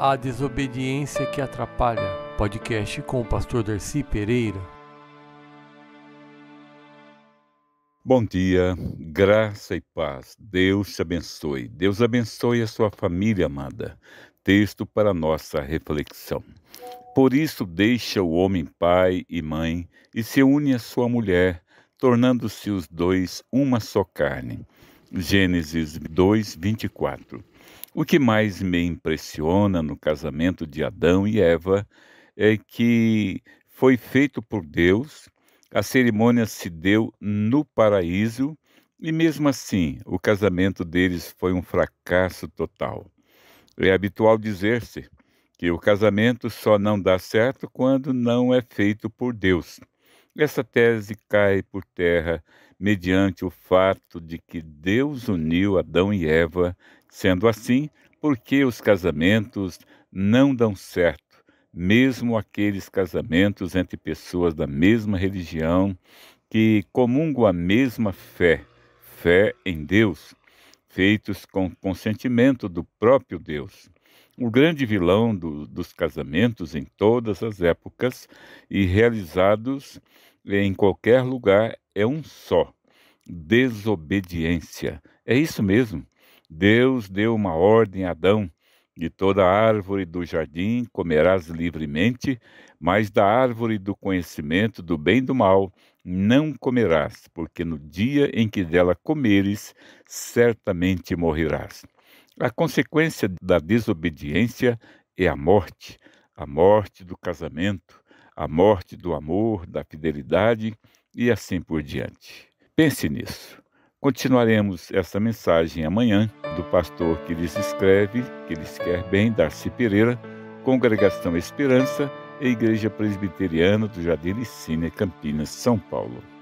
A Desobediência que Atrapalha, podcast com o pastor Darcy Pereira. Bom dia, graça e paz. Deus te abençoe. Deus abençoe a sua família amada. Texto para nossa reflexão. Por isso deixa o homem pai e mãe e se une à sua mulher, tornando-se os dois uma só carne. Gênesis 2, 24. O que mais me impressiona no casamento de Adão e Eva é que foi feito por Deus, a cerimônia se deu no paraíso e, mesmo assim, o casamento deles foi um fracasso total. É habitual dizer-se que o casamento só não dá certo quando não é feito por Deus. Essa tese cai por terra mediante o fato de que Deus uniu Adão e Eva, sendo assim, porque os casamentos não dão certo mesmo aqueles casamentos entre pessoas da mesma religião que comungam a mesma fé, fé em Deus, feitos com consentimento do próprio Deus. O grande vilão do, dos casamentos em todas as épocas e realizados em qualquer lugar é um só: desobediência. É isso mesmo. Deus deu uma ordem a Adão: de toda árvore do jardim comerás livremente, mas da árvore do conhecimento do bem e do mal não comerás, porque no dia em que dela comeres, certamente morrerás. A consequência da desobediência é a morte, a morte do casamento, a morte do amor, da fidelidade e assim por diante. Pense nisso. Continuaremos essa mensagem amanhã do pastor que lhes escreve, que lhes quer bem, Darcy Pereira, Congregação Esperança e Igreja Presbiteriana do Jardim Licínia, Campinas, São Paulo.